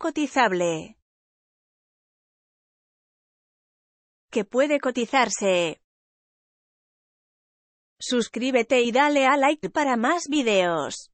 Cotizable. Que puede cotizarse. Suscríbete y dale a like para más videos.